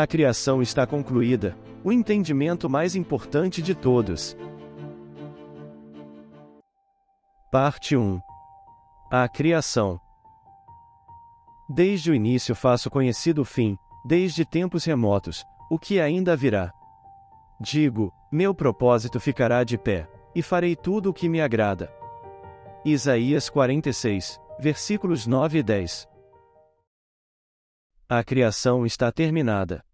A criação está concluída, o entendimento mais importante de todos. Parte 1 A Criação Desde o início faço conhecido o fim, desde tempos remotos, o que ainda virá. Digo, meu propósito ficará de pé, e farei tudo o que me agrada. Isaías 46, versículos 9 e 10. A criação está terminada.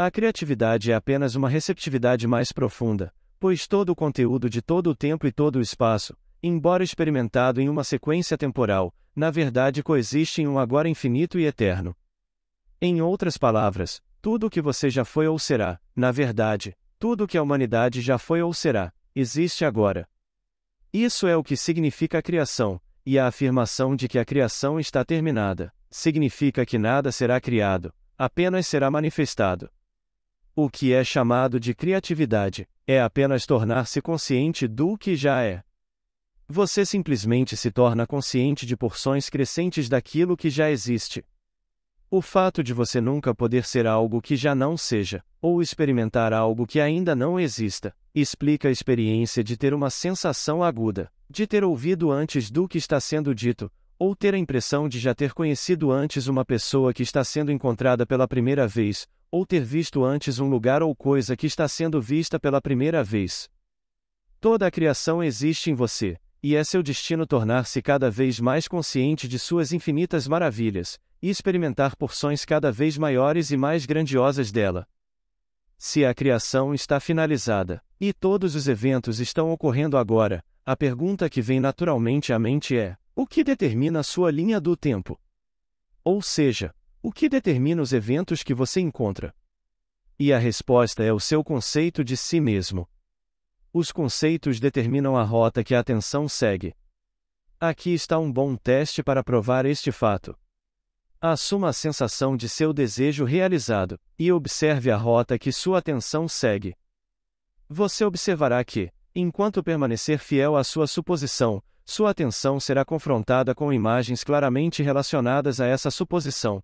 A criatividade é apenas uma receptividade mais profunda, pois todo o conteúdo de todo o tempo e todo o espaço, embora experimentado em uma sequência temporal, na verdade coexiste em um agora infinito e eterno. Em outras palavras, tudo o que você já foi ou será, na verdade, tudo o que a humanidade já foi ou será, existe agora. Isso é o que significa a criação, e a afirmação de que a criação está terminada, significa que nada será criado, apenas será manifestado. O que é chamado de criatividade é apenas tornar-se consciente do que já é. Você simplesmente se torna consciente de porções crescentes daquilo que já existe. O fato de você nunca poder ser algo que já não seja, ou experimentar algo que ainda não exista, explica a experiência de ter uma sensação aguda, de ter ouvido antes do que está sendo dito, ou ter a impressão de já ter conhecido antes uma pessoa que está sendo encontrada pela primeira vez, ou ter visto antes um lugar ou coisa que está sendo vista pela primeira vez. Toda a criação existe em você, e é seu destino tornar-se cada vez mais consciente de suas infinitas maravilhas, e experimentar porções cada vez maiores e mais grandiosas dela. Se a criação está finalizada, e todos os eventos estão ocorrendo agora, a pergunta que vem naturalmente à mente é: o que determina sua linha do tempo? Ou seja, o que determina os eventos que você encontra? E a resposta é o seu conceito de si mesmo. Os conceitos determinam a rota que a atenção segue. Aqui está um bom teste para provar este fato. Assuma a sensação de seu desejo realizado e observe a rota que sua atenção segue. Você observará que, enquanto permanecer fiel à sua suposição, sua atenção será confrontada com imagens claramente relacionadas a essa suposição.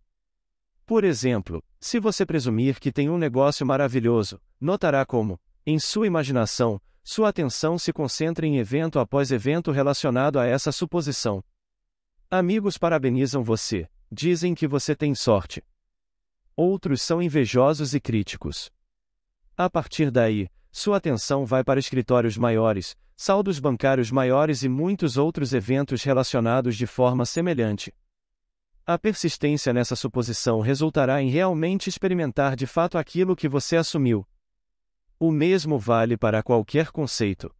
Por exemplo, se você presumir que tem um negócio maravilhoso, notará como, em sua imaginação, sua atenção se concentra em evento após evento relacionado a essa suposição. Amigos parabenizam você, dizem que você tem sorte. Outros são invejosos e críticos. A partir daí, sua atenção vai para escritórios maiores, saldos bancários maiores e muitos outros eventos relacionados de forma semelhante. A persistência nessa suposição resultará em realmente experimentar de fato aquilo que você assumiu. O mesmo vale para qualquer conceito.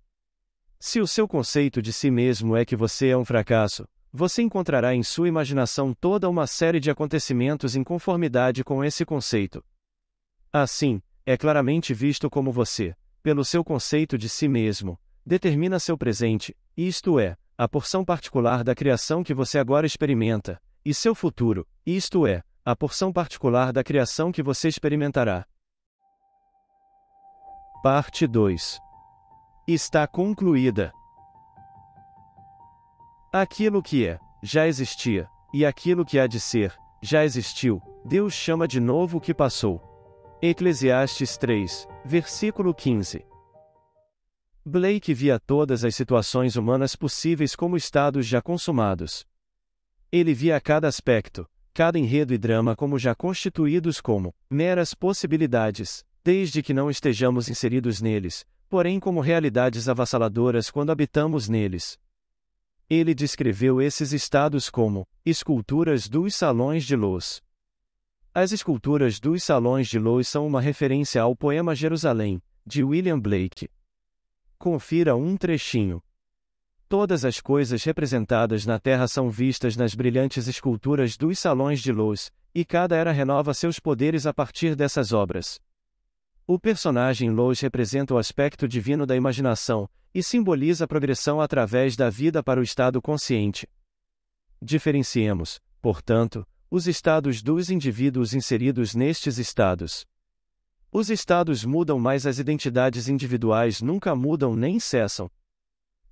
Se o seu conceito de si mesmo é que você é um fracasso, você encontrará em sua imaginação toda uma série de acontecimentos em conformidade com esse conceito. Assim, é claramente visto como você, pelo seu conceito de si mesmo, determina seu presente, isto é, a porção particular da criação que você agora experimenta, e seu futuro, isto é, a porção particular da criação que você experimentará. Parte 2 Está concluída. Aquilo que é, já existia, e aquilo que há de ser, já existiu, Deus chama de novo o que passou. Eclesiastes 3, versículo 15. Blake via todas as situações humanas possíveis como estados já consumados, ele via cada aspecto, cada enredo e drama como já constituídos como meras possibilidades, desde que não estejamos inseridos neles, porém como realidades avassaladoras quando habitamos neles. Ele descreveu esses estados como esculturas dos salões de luz. As esculturas dos salões de luz são uma referência ao poema Jerusalém, de William Blake. Confira um trechinho. Todas as coisas representadas na terra são vistas nas brilhantes esculturas dos salões de luz, e cada era renova seus poderes a partir dessas obras. O personagem Lois representa o aspecto divino da imaginação, e simboliza a progressão através da vida para o estado consciente. Diferenciemos, portanto, os estados dos indivíduos inseridos nestes estados. Os estados mudam, mas as identidades individuais nunca mudam nem cessam,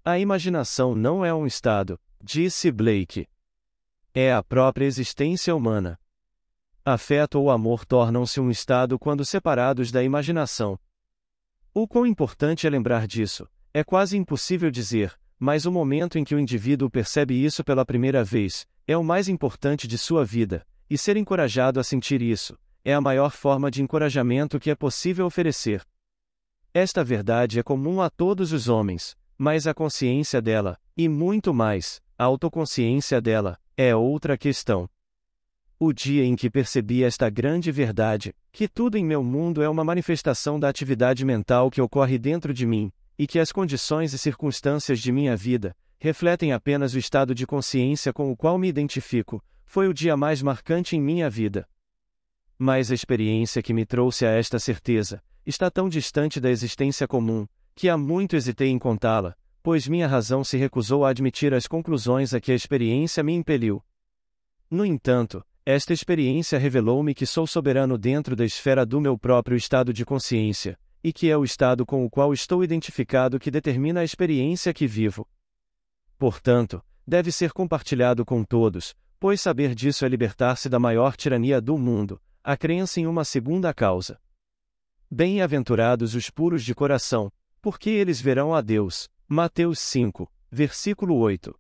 a imaginação não é um estado, disse Blake. É a própria existência humana. Afeto ou amor tornam-se um estado quando separados da imaginação. O quão importante é lembrar disso, é quase impossível dizer, mas o momento em que o indivíduo percebe isso pela primeira vez, é o mais importante de sua vida, e ser encorajado a sentir isso, é a maior forma de encorajamento que é possível oferecer. Esta verdade é comum a todos os homens, mas a consciência dela, e muito mais, a autoconsciência dela, é outra questão. O dia em que percebi esta grande verdade, que tudo em meu mundo é uma manifestação da atividade mental que ocorre dentro de mim, e que as condições e circunstâncias de minha vida refletem apenas o estado de consciência com o qual me identifico, foi o dia mais marcante em minha vida. Mas a experiência que me trouxe a esta certeza está tão distante da existência comum, que há muito hesitei em contá-la, pois minha razão se recusou a admitir as conclusões a que a experiência me impeliu. No entanto, esta experiência revelou-me que sou soberano dentro da esfera do meu próprio estado de consciência, e que é o estado com o qual estou identificado que determina a experiência que vivo. Portanto, deve ser compartilhado com todos, pois saber disso é libertar-se da maior tirania do mundo, a crença em uma segunda causa. Bem-aventurados os puros de coração, porque eles verão a Deus. Mateus 5, versículo 8.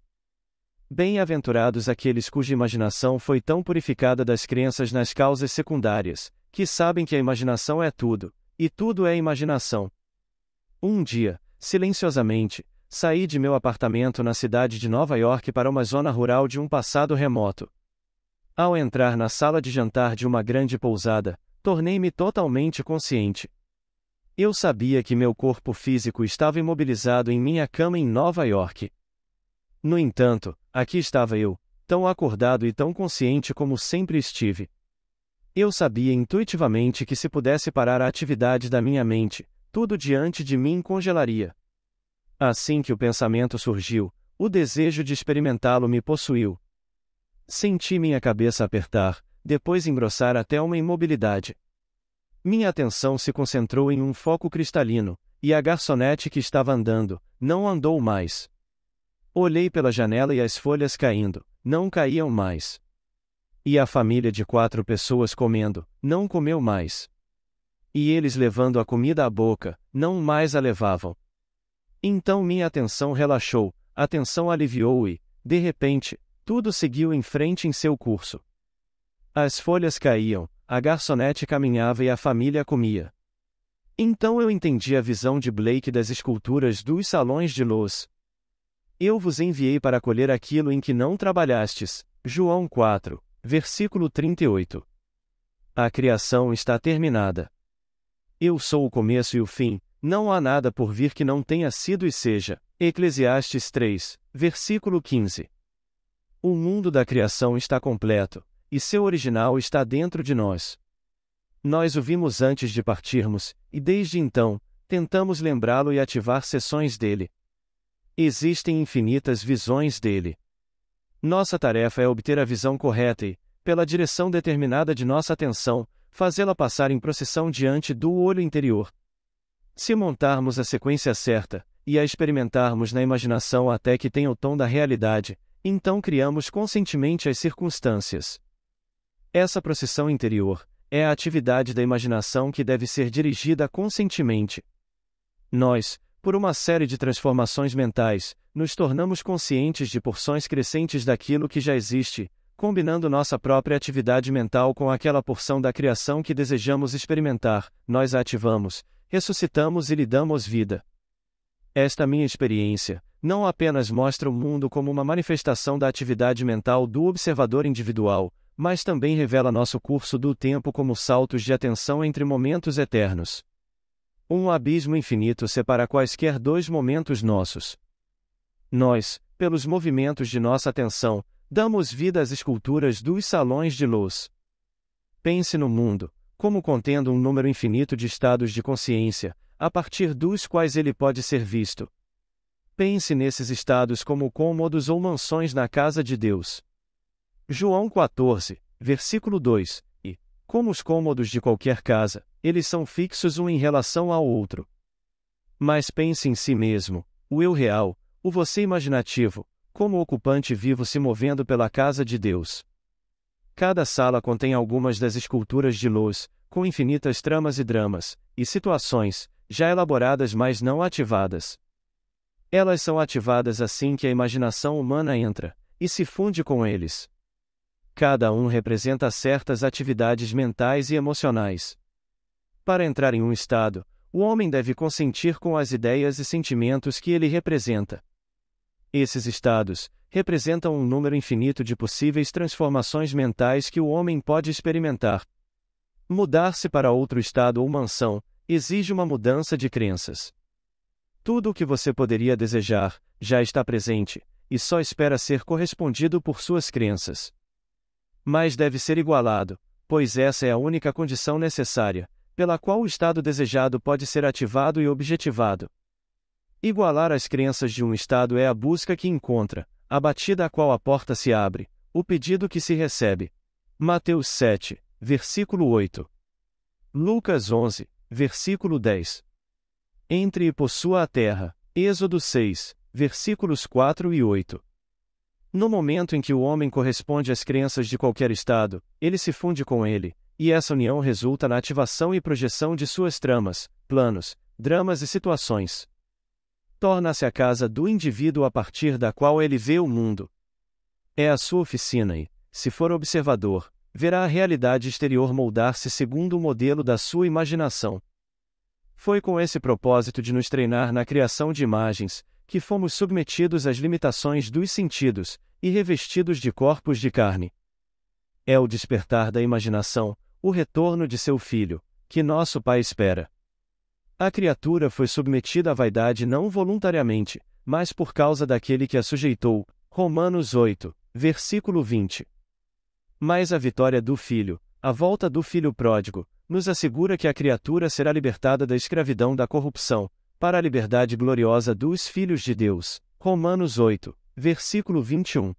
Bem-aventurados aqueles cuja imaginação foi tão purificada das crenças nas causas secundárias, que sabem que a imaginação é tudo, e tudo é imaginação. Um dia, silenciosamente, saí de meu apartamento na cidade de Nova York para uma zona rural de um passado remoto. Ao entrar na sala de jantar de uma grande pousada, tornei-me totalmente consciente, eu sabia que meu corpo físico estava imobilizado em minha cama em Nova York. No entanto, aqui estava eu, tão acordado e tão consciente como sempre estive. Eu sabia intuitivamente que se pudesse parar a atividade da minha mente, tudo diante de mim congelaria. Assim que o pensamento surgiu, o desejo de experimentá-lo me possuiu. Senti minha cabeça apertar, depois engrossar até uma imobilidade. Minha atenção se concentrou em um foco cristalino, e a garçonete que estava andando, não andou mais. Olhei pela janela e as folhas caindo, não caíam mais. E a família de quatro pessoas comendo, não comeu mais. E eles levando a comida à boca, não mais a levavam. Então minha atenção relaxou, a tensão aliviou e, de repente, tudo seguiu em frente em seu curso. As folhas caíam, a garçonete caminhava e a família comia. Então eu entendi a visão de Blake das esculturas dos salões de luz. Eu vos enviei para colher aquilo em que não trabalhastes. João 4, versículo 38. A criação está terminada. Eu sou o começo e o fim, não há nada por vir que não tenha sido e seja. Eclesiastes 3, versículo 15. O mundo da criação está completo, e seu original está dentro de nós. Nós o vimos antes de partirmos, e desde então, tentamos lembrá-lo e ativar sessões dele. Existem infinitas visões dele. Nossa tarefa é obter a visão correta e, pela direção determinada de nossa atenção, fazê-la passar em procissão diante do olho interior. Se montarmos a sequência certa, e a experimentarmos na imaginação até que tenha o tom da realidade, então criamos conscientemente as circunstâncias. Essa procissão interior é a atividade da imaginação que deve ser dirigida conscientemente. Nós, por uma série de transformações mentais, nos tornamos conscientes de porções crescentes daquilo que já existe, combinando nossa própria atividade mental com aquela porção da criação que desejamos experimentar, nós a ativamos, ressuscitamos e lhe damos vida. Esta minha experiência não apenas mostra o mundo como uma manifestação da atividade mental do observador individual, mas também revela nosso curso do tempo como saltos de atenção entre momentos eternos. Um abismo infinito separa quaisquer dois momentos nossos. Nós, pelos movimentos de nossa atenção, damos vida às esculturas dos salões de luz. Pense no mundo, como contendo um número infinito de estados de consciência, a partir dos quais ele pode ser visto. Pense nesses estados como cômodos ou mansões na casa de Deus. João 14, versículo 2, e, como os cômodos de qualquer casa, eles são fixos um em relação ao outro. Mas pense em si mesmo, o eu real, o você imaginativo, como ocupante vivo se movendo pela casa de Deus. Cada sala contém algumas das esculturas de luz, com infinitas tramas e dramas, e situações, já elaboradas mas não ativadas. Elas são ativadas assim que a imaginação humana entra, e se funde com eles. Cada um representa certas atividades mentais e emocionais. Para entrar em um estado, o homem deve consentir com as ideias e sentimentos que ele representa. Esses estados representam um número infinito de possíveis transformações mentais que o homem pode experimentar. Mudar-se para outro estado ou mansão exige uma mudança de crenças. Tudo o que você poderia desejar já está presente e só espera ser correspondido por suas crenças mas deve ser igualado, pois essa é a única condição necessária, pela qual o estado desejado pode ser ativado e objetivado. Igualar as crenças de um estado é a busca que encontra, a batida a qual a porta se abre, o pedido que se recebe. Mateus 7, versículo 8. Lucas 11, versículo 10. Entre e possua a terra. Êxodo 6, versículos 4 e 8. No momento em que o homem corresponde às crenças de qualquer Estado, ele se funde com ele, e essa união resulta na ativação e projeção de suas tramas, planos, dramas e situações. Torna-se a casa do indivíduo a partir da qual ele vê o mundo. É a sua oficina e, se for observador, verá a realidade exterior moldar-se segundo o modelo da sua imaginação. Foi com esse propósito de nos treinar na criação de imagens, que fomos submetidos às limitações dos sentidos, e revestidos de corpos de carne. É o despertar da imaginação, o retorno de seu filho, que nosso Pai espera. A criatura foi submetida à vaidade não voluntariamente, mas por causa daquele que a sujeitou. Romanos 8, versículo 20. Mas a vitória do filho, a volta do filho pródigo, nos assegura que a criatura será libertada da escravidão da corrupção, para a liberdade gloriosa dos filhos de Deus. Romanos 8, versículo 21.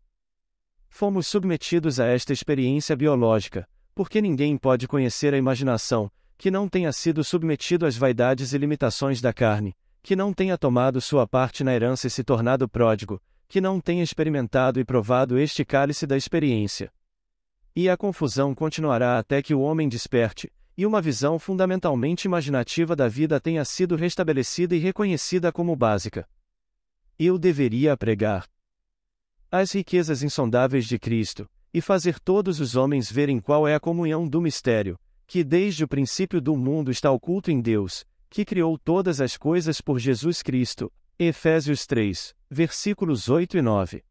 Fomos submetidos a esta experiência biológica, porque ninguém pode conhecer a imaginação, que não tenha sido submetido às vaidades e limitações da carne, que não tenha tomado sua parte na herança e se tornado pródigo, que não tenha experimentado e provado este cálice da experiência. E a confusão continuará até que o homem desperte, e uma visão fundamentalmente imaginativa da vida tenha sido restabelecida e reconhecida como básica. Eu deveria pregar as riquezas insondáveis de Cristo, e fazer todos os homens verem qual é a comunhão do mistério, que desde o princípio do mundo está oculto em Deus, que criou todas as coisas por Jesus Cristo. Efésios 3, versículos 8 e 9.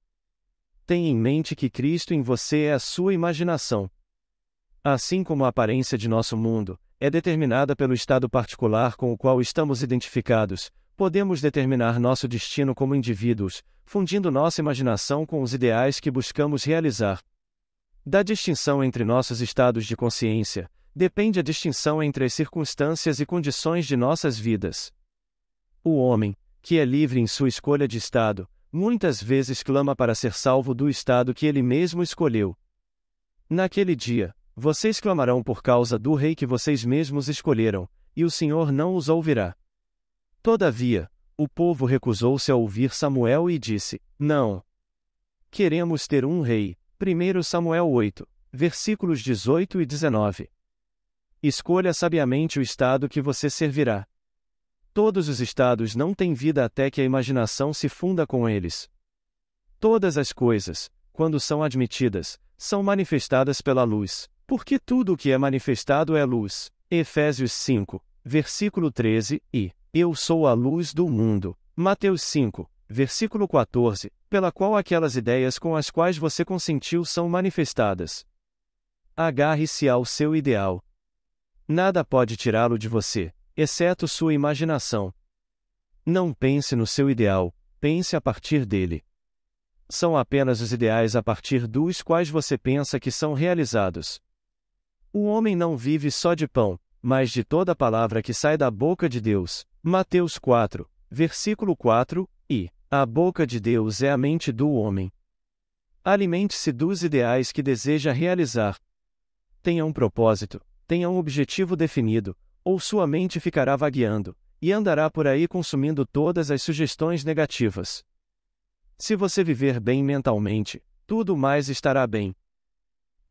Tenha em mente que Cristo em você é a sua imaginação. Assim como a aparência de nosso mundo é determinada pelo estado particular com o qual estamos identificados, podemos determinar nosso destino como indivíduos, fundindo nossa imaginação com os ideais que buscamos realizar. Da distinção entre nossos estados de consciência, depende a distinção entre as circunstâncias e condições de nossas vidas. O homem, que é livre em sua escolha de estado, muitas vezes clama para ser salvo do estado que ele mesmo escolheu. Naquele dia, vocês clamarão por causa do rei que vocês mesmos escolheram, e o Senhor não os ouvirá. Todavia, o povo recusou-se a ouvir Samuel e disse: Não. Queremos ter um rei. 1 Samuel 8, versículos 18 e 19. Escolha sabiamente o estado que você servirá. Todos os estados não têm vida até que a imaginação se funda com eles. Todas as coisas, quando são admitidas, são manifestadas pela luz. Porque tudo o que é manifestado é luz. Efésios 5, versículo 13, e Eu sou a luz do mundo. Mateus 5, versículo 14, pela qual aquelas ideias com as quais você consentiu são manifestadas. Agarre-se ao seu ideal. Nada pode tirá-lo de você, exceto sua imaginação. Não pense no seu ideal, pense a partir dele. São apenas os ideais a partir dos quais você pensa que são realizados. O homem não vive só de pão, mas de toda palavra que sai da boca de Deus. Mateus 4, versículo 4, e a boca de Deus é a mente do homem. Alimente-se dos ideais que deseja realizar. Tenha um propósito, tenha um objetivo definido, ou sua mente ficará vagueando, e andará por aí consumindo todas as sugestões negativas. Se você viver bem mentalmente, tudo mais estará bem.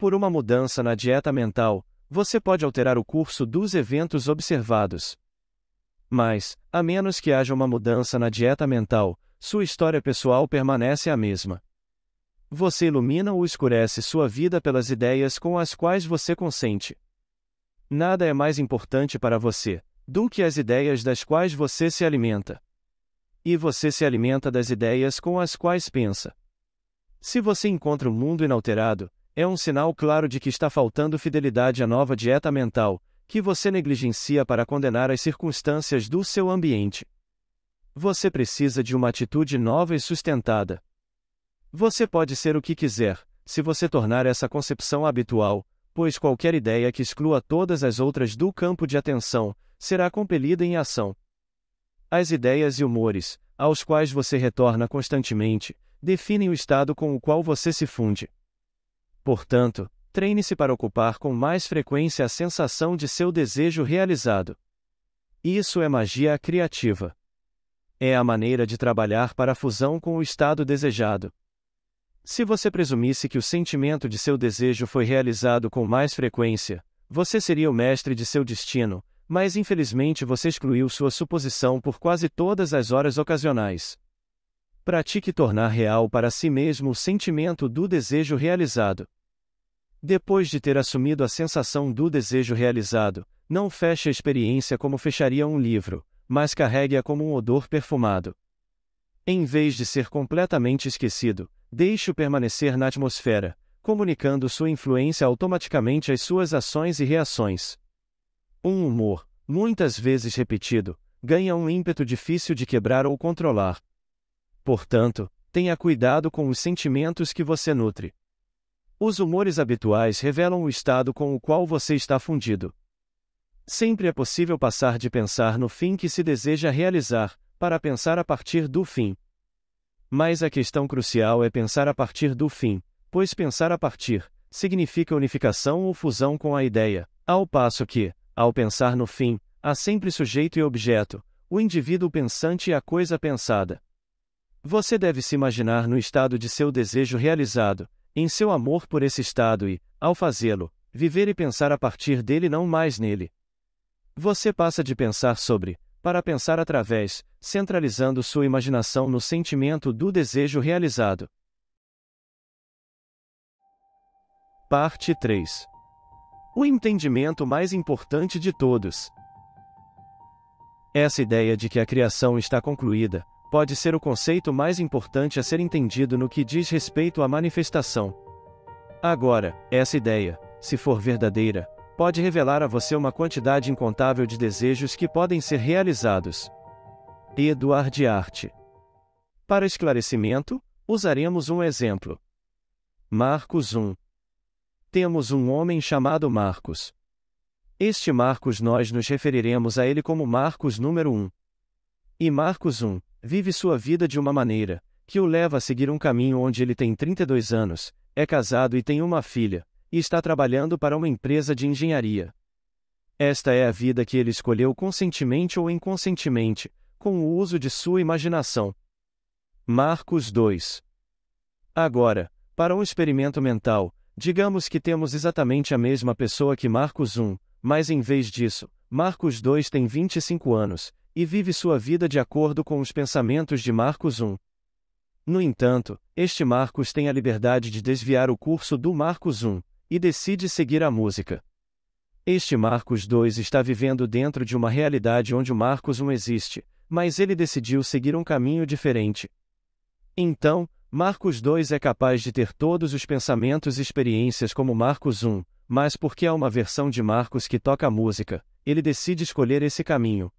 Por uma mudança na dieta mental, você pode alterar o curso dos eventos observados. Mas, a menos que haja uma mudança na dieta mental, sua história pessoal permanece a mesma. Você ilumina ou escurece sua vida pelas ideias com as quais você consente. Nada é mais importante para você do que as ideias das quais você se alimenta. E você se alimenta das ideias com as quais pensa. Se você encontra o um mundo inalterado, é um sinal claro de que está faltando fidelidade à nova dieta mental, que você negligencia para condenar as circunstâncias do seu ambiente. Você precisa de uma atitude nova e sustentada. Você pode ser o que quiser, se você tornar essa concepção habitual, pois qualquer ideia que exclua todas as outras do campo de atenção será compelida em ação. As ideias e humores, aos quais você retorna constantemente, definem o estado com o qual você se funde. Portanto, treine-se para ocupar com mais frequência a sensação de seu desejo realizado. Isso é magia criativa. É a maneira de trabalhar para a fusão com o estado desejado. Se você presumisse que o sentimento de seu desejo foi realizado com mais frequência, você seria o mestre de seu destino, mas infelizmente você excluiu sua suposição por quase todas as horas ocasionais. Pratique tornar real para si mesmo o sentimento do desejo realizado. Depois de ter assumido a sensação do desejo realizado, não feche a experiência como fecharia um livro, mas carregue-a como um odor perfumado. Em vez de ser completamente esquecido, deixe-o permanecer na atmosfera, comunicando sua influência automaticamente às suas ações e reações. Um humor, muitas vezes repetido, ganha um ímpeto difícil de quebrar ou controlar. Portanto, tenha cuidado com os sentimentos que você nutre. Os humores habituais revelam o estado com o qual você está fundido. Sempre é possível passar de pensar no fim que se deseja realizar, para pensar a partir do fim. Mas a questão crucial é pensar a partir do fim, pois pensar a partir significa unificação ou fusão com a ideia, ao passo que, ao pensar no fim, há sempre sujeito e objeto, o indivíduo pensante e a coisa pensada. Você deve se imaginar no estado de seu desejo realizado, em seu amor por esse estado e, ao fazê-lo, viver e pensar a partir dele não mais nele. Você passa de pensar sobre, para pensar através, centralizando sua imaginação no sentimento do desejo realizado. Parte 3 O entendimento mais importante de todos. Essa ideia de que a criação está concluída, pode ser o conceito mais importante a ser entendido no que diz respeito à manifestação. Agora, essa ideia, se for verdadeira, pode revelar a você uma quantidade incontável de desejos que podem ser realizados. Eduard Arte. Para esclarecimento, usaremos um exemplo. Marcos 1. Temos um homem chamado Marcos. Este Marcos nós nos referiremos a ele como Marcos número 1. E Marcos 1, Vive sua vida de uma maneira que o leva a seguir um caminho onde ele tem 32 anos, é casado e tem uma filha, e está trabalhando para uma empresa de engenharia. Esta é a vida que ele escolheu conscientemente ou inconscientemente, com o uso de sua imaginação. Marcos 2. Agora, para um experimento mental, digamos que temos exatamente a mesma pessoa que Marcos 1, mas em vez disso, Marcos 2 tem 25 anos, e vive sua vida de acordo com os pensamentos de Marcos I. No entanto, este Marcos tem a liberdade de desviar o curso do Marcos I e decide seguir a música. Este Marcos II está vivendo dentro de uma realidade onde o Marcos I existe, mas ele decidiu seguir um caminho diferente. Então, Marcos II é capaz de ter todos os pensamentos e experiências como Marcos I, mas porque há uma versão de Marcos que toca a música, ele decide escolher esse caminho.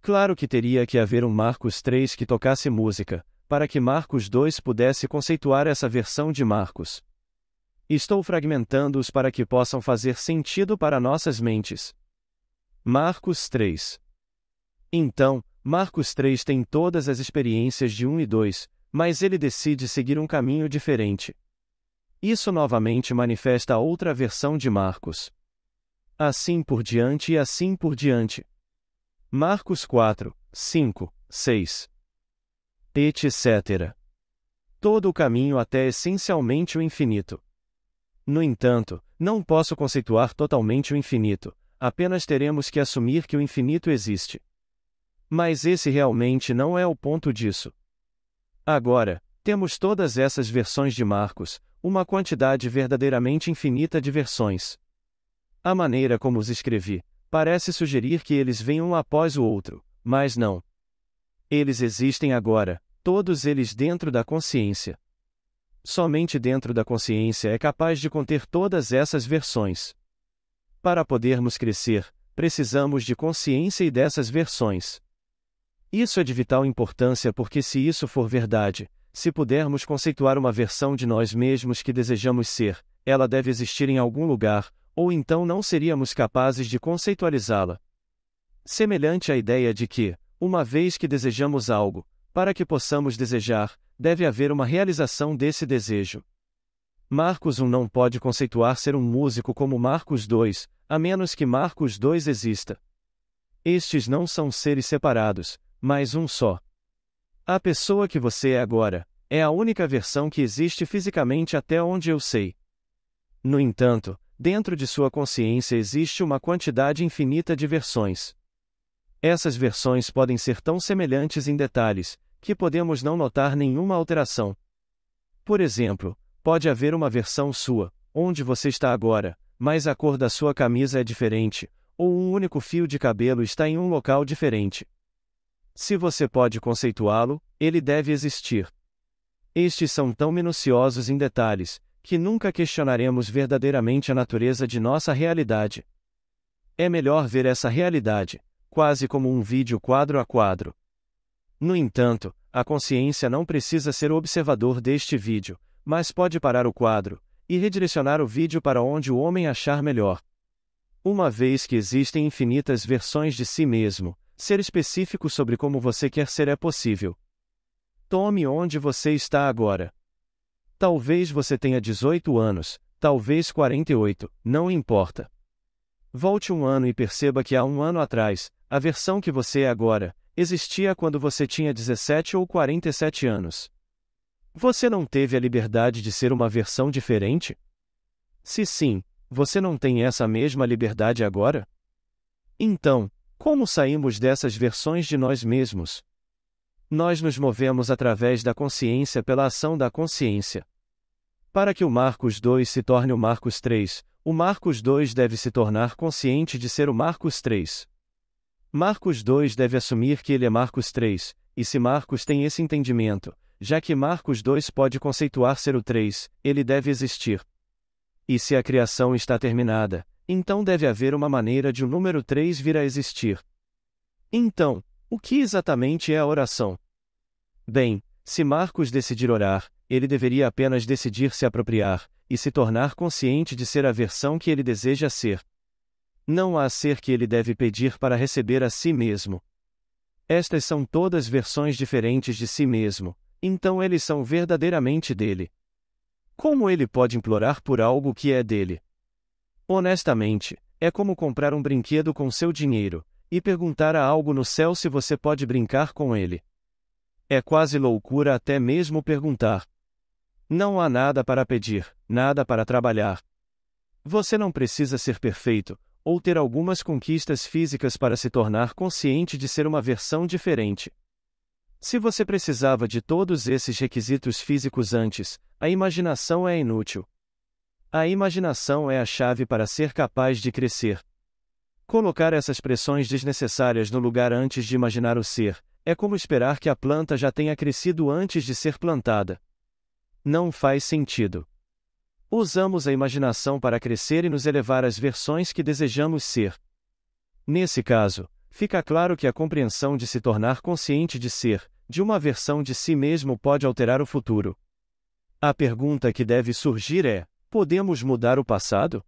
Claro que teria que haver um Marcos 3 que tocasse música, para que Marcos 2 pudesse conceituar essa versão de Marcos. Estou fragmentando-os para que possam fazer sentido para nossas mentes. Marcos 3. Então, Marcos 3 tem todas as experiências de 1 e 2, mas ele decide seguir um caminho diferente. Isso novamente manifesta outra versão de Marcos. Assim por diante e assim por diante. Marcos 4, 5, 6. Etc. Todo o caminho até é essencialmente o infinito. No entanto, não posso conceituar totalmente o infinito, apenas teremos que assumir que o infinito existe. Mas esse realmente não é o ponto disso. Agora, temos todas essas versões de Marcos, uma quantidade verdadeiramente infinita de versões. A maneira como os escrevi, Parece sugerir que eles vêm um após o outro, mas não. Eles existem agora, todos eles dentro da consciência. Somente dentro da consciência é capaz de conter todas essas versões. Para podermos crescer, precisamos de consciência e dessas versões. Isso é de vital importância porque, se isso for verdade, se pudermos conceituar uma versão de nós mesmos que desejamos ser, ela deve existir em algum lugar, ou então não seríamos capazes de conceitualizá-la. Semelhante à ideia de que, uma vez que desejamos algo, para que possamos desejar, deve haver uma realização desse desejo. Marcos 1 não pode conceituar ser um músico como Marcos 2, a menos que Marcos 2 exista. Estes não são seres separados, mas um só. A pessoa que você é agora é a única versão que existe fisicamente até onde eu sei. No entanto, dentro de sua consciência existe uma quantidade infinita de versões. Essas versões podem ser tão semelhantes em detalhes, que podemos não notar nenhuma alteração. Por exemplo, pode haver uma versão sua, onde você está agora, mas a cor da sua camisa é diferente, ou um único fio de cabelo está em um local diferente. Se você pode conceituá-lo, ele deve existir. Estes são tão minuciosos em detalhes, que nunca questionaremos verdadeiramente a natureza de nossa realidade. É melhor ver essa realidade, quase como um vídeo quadro a quadro. No entanto, a consciência não precisa ser observador deste vídeo, mas pode parar o quadro e redirecionar o vídeo para onde o homem achar melhor. Uma vez que existem infinitas versões de si mesmo, ser específico sobre como você quer ser é possível. Tome onde você está agora. Talvez você tenha 18 anos, talvez 48, não importa. Volte um ano e perceba que há um ano atrás, a versão que você é agora, existia quando você tinha 17 ou 47 anos. Você não teve a liberdade de ser uma versão diferente? Se sim, você não tem essa mesma liberdade agora? Então, como saímos dessas versões de nós mesmos? nós nos movemos através da consciência pela ação da consciência. Para que o Marcos 2 se torne o Marcos 3, o Marcos 2 deve se tornar consciente de ser o Marcos 3. Marcos 2 deve assumir que ele é Marcos 3, e se Marcos tem esse entendimento, já que Marcos 2 pode conceituar ser o 3, ele deve existir. E se a criação está terminada, então deve haver uma maneira de o número 3 vir a existir. Então, o que exatamente é a oração? Bem, se Marcos decidir orar, ele deveria apenas decidir se apropriar e se tornar consciente de ser a versão que ele deseja ser. Não há ser que ele deve pedir para receber a si mesmo. Estas são todas versões diferentes de si mesmo, então eles são verdadeiramente dele. Como ele pode implorar por algo que é dele? Honestamente, é como comprar um brinquedo com seu dinheiro, e perguntar a algo no céu se você pode brincar com ele. É quase loucura até mesmo perguntar. Não há nada para pedir, nada para trabalhar. Você não precisa ser perfeito, ou ter algumas conquistas físicas para se tornar consciente de ser uma versão diferente. Se você precisava de todos esses requisitos físicos antes, a imaginação é inútil. A imaginação é a chave para ser capaz de crescer, Colocar essas pressões desnecessárias no lugar antes de imaginar o ser, é como esperar que a planta já tenha crescido antes de ser plantada. Não faz sentido. Usamos a imaginação para crescer e nos elevar às versões que desejamos ser. Nesse caso, fica claro que a compreensão de se tornar consciente de ser, de uma versão de si mesmo pode alterar o futuro. A pergunta que deve surgir é: podemos mudar o passado?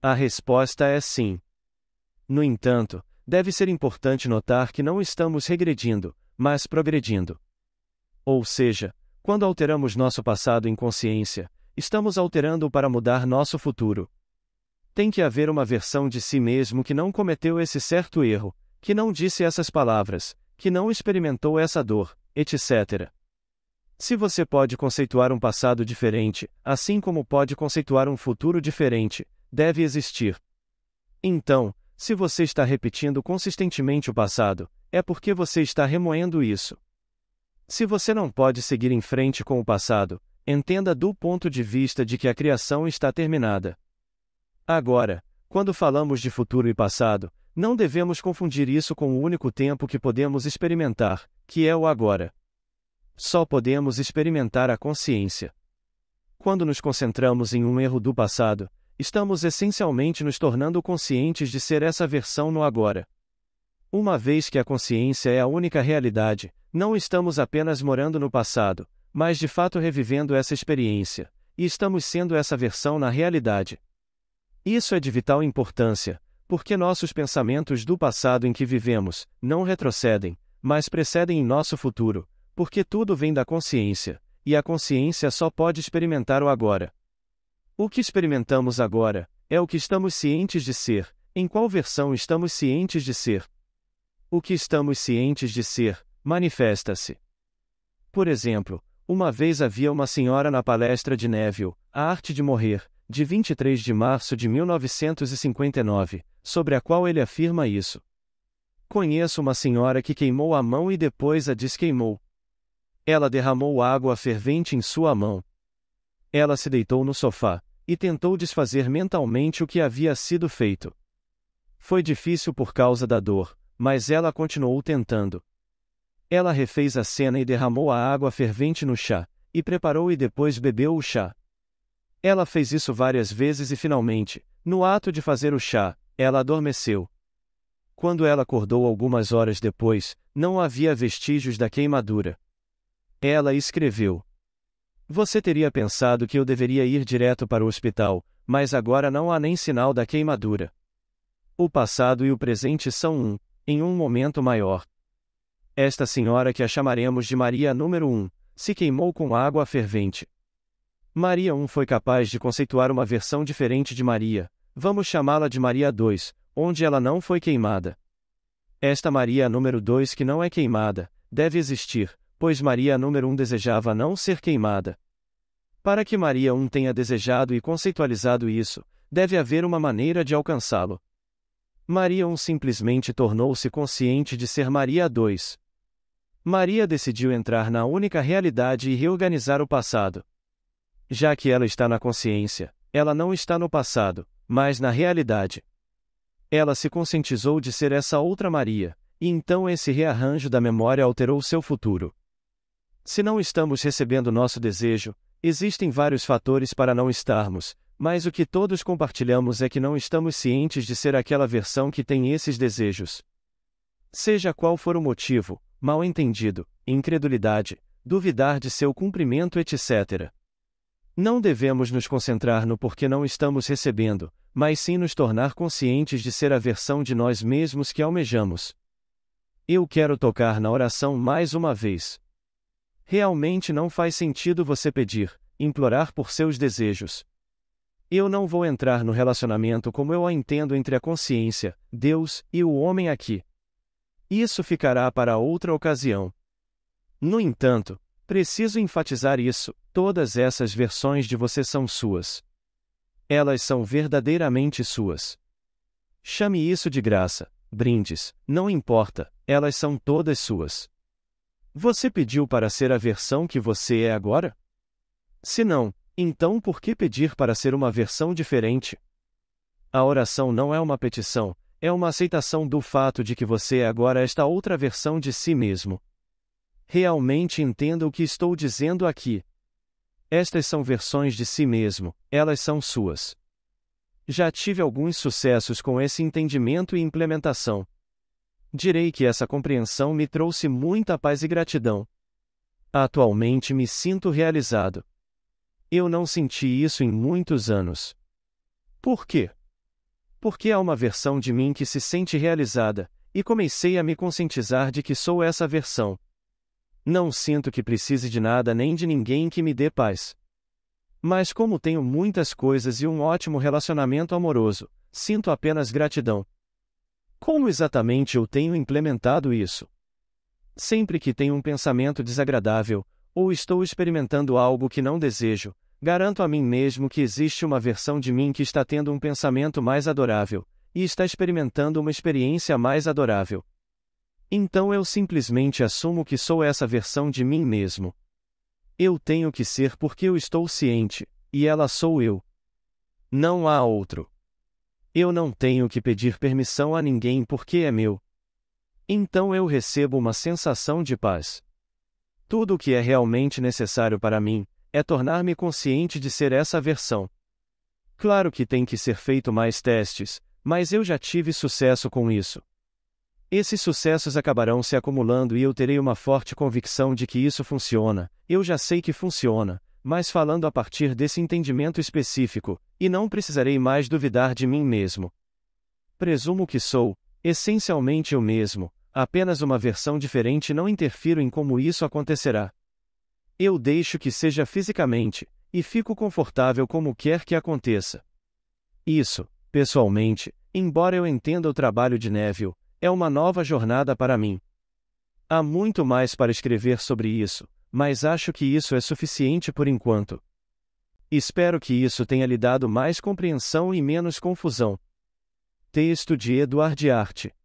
A resposta é sim. No entanto, deve ser importante notar que não estamos regredindo, mas progredindo. Ou seja, quando alteramos nosso passado em consciência, estamos alterando-o para mudar nosso futuro. Tem que haver uma versão de si mesmo que não cometeu esse certo erro, que não disse essas palavras, que não experimentou essa dor, etc. Se você pode conceituar um passado diferente, assim como pode conceituar um futuro diferente, deve existir. Então, se você está repetindo consistentemente o passado, é porque você está remoendo isso. Se você não pode seguir em frente com o passado, entenda do ponto de vista de que a criação está terminada. Agora, quando falamos de futuro e passado, não devemos confundir isso com o único tempo que podemos experimentar, que é o agora. Só podemos experimentar a consciência. Quando nos concentramos em um erro do passado, estamos essencialmente nos tornando conscientes de ser essa versão no agora. Uma vez que a consciência é a única realidade, não estamos apenas morando no passado, mas de fato revivendo essa experiência, e estamos sendo essa versão na realidade. Isso é de vital importância, porque nossos pensamentos do passado em que vivemos não retrocedem, mas precedem em nosso futuro, porque tudo vem da consciência, e a consciência só pode experimentar o agora. O que experimentamos agora é o que estamos cientes de ser, em qual versão estamos cientes de ser. O que estamos cientes de ser manifesta-se. Por exemplo, uma vez havia uma senhora na palestra de Neville, A Arte de Morrer, de 23 de março de 1959, sobre a qual ele afirma isso. Conheço uma senhora que queimou a mão e depois a desqueimou. Ela derramou água fervente em sua mão. Ela se deitou no sofá, e tentou desfazer mentalmente o que havia sido feito. Foi difícil por causa da dor, mas ela continuou tentando. Ela refez a cena e derramou a água fervente no chá, e preparou e depois bebeu o chá. Ela fez isso várias vezes e finalmente, no ato de fazer o chá, ela adormeceu. Quando ela acordou algumas horas depois, não havia vestígios da queimadura. Ela escreveu: você teria pensado que eu deveria ir direto para o hospital, mas agora não há nem sinal da queimadura. O passado e o presente são um, em um momento maior. Esta senhora que a chamaremos de Maria número 1, se queimou com água fervente. Maria 1 foi capaz de conceituar uma versão diferente de Maria, vamos chamá-la de Maria 2, onde ela não foi queimada. Esta Maria número 2 que não é queimada, deve existir, pois Maria número 1 desejava não ser queimada. Para que Maria 1 tenha desejado e conceitualizado isso, deve haver uma maneira de alcançá-lo. Maria 1 simplesmente tornou-se consciente de ser Maria 2. Maria decidiu entrar na única realidade e reorganizar o passado. Já que ela está na consciência, ela não está no passado, mas na realidade. Ela se conscientizou de ser essa outra Maria, e então esse rearranjo da memória alterou seu futuro. Se não estamos recebendo nosso desejo, existem vários fatores para não estarmos, mas o que todos compartilhamos é que não estamos cientes de ser aquela versão que tem esses desejos. Seja qual for o motivo, mal entendido, incredulidade, duvidar de seu cumprimento, etc. Não devemos nos concentrar no porquê não estamos recebendo, mas sim nos tornar conscientes de ser a versão de nós mesmos que almejamos. Eu quero tocar na oração mais uma vez. Realmente não faz sentido você pedir, implorar por seus desejos. Eu não vou entrar no relacionamento como eu a entendo entre a consciência, Deus e o homem aqui. Isso ficará para outra ocasião. No entanto, preciso enfatizar isso: todas essas versões de você são suas. Elas são verdadeiramente suas. Chame isso de graça, brindes, não importa, elas são todas suas. Você pediu para ser a versão que você é agora? Se não, então por que pedir para ser uma versão diferente? A oração não é uma petição, é uma aceitação do fato de que você é agora esta outra versão de si mesmo. Realmente entenda o que estou dizendo aqui. Estas são versões de si mesmo, elas são suas. Já tive alguns sucessos com esse entendimento e implementação direi que essa compreensão me trouxe muita paz e gratidão. Atualmente me sinto realizado. Eu não senti isso em muitos anos. Por quê? Porque há uma versão de mim que se sente realizada, e comecei a me conscientizar de que sou essa versão. Não sinto que precise de nada nem de ninguém que me dê paz. Mas como tenho muitas coisas e um ótimo relacionamento amoroso, sinto apenas gratidão. Como exatamente eu tenho implementado isso? Sempre que tenho um pensamento desagradável, ou estou experimentando algo que não desejo, garanto a mim mesmo que existe uma versão de mim que está tendo um pensamento mais adorável, e está experimentando uma experiência mais adorável. Então eu simplesmente assumo que sou essa versão de mim mesmo. Eu tenho que ser porque eu estou ciente, e ela sou eu. Não há outro. Eu não tenho que pedir permissão a ninguém porque é meu. Então eu recebo uma sensação de paz. Tudo o que é realmente necessário para mim é tornar-me consciente de ser essa versão. Claro que tem que ser feito mais testes, mas eu já tive sucesso com isso. Esses sucessos acabarão se acumulando e eu terei uma forte convicção de que isso funciona. Eu já sei que funciona, mas falando a partir desse entendimento específico, e não precisarei mais duvidar de mim mesmo. Presumo que sou, essencialmente eu mesmo, apenas uma versão diferente não interfiro em como isso acontecerá. Eu deixo que seja fisicamente, e fico confortável como quer que aconteça. Isso, pessoalmente, embora eu entenda o trabalho de Neville, é uma nova jornada para mim. Há muito mais para escrever sobre isso, mas acho que isso é suficiente por enquanto. Espero que isso tenha lhe dado mais compreensão e menos confusão. Texto de Eduard Arte.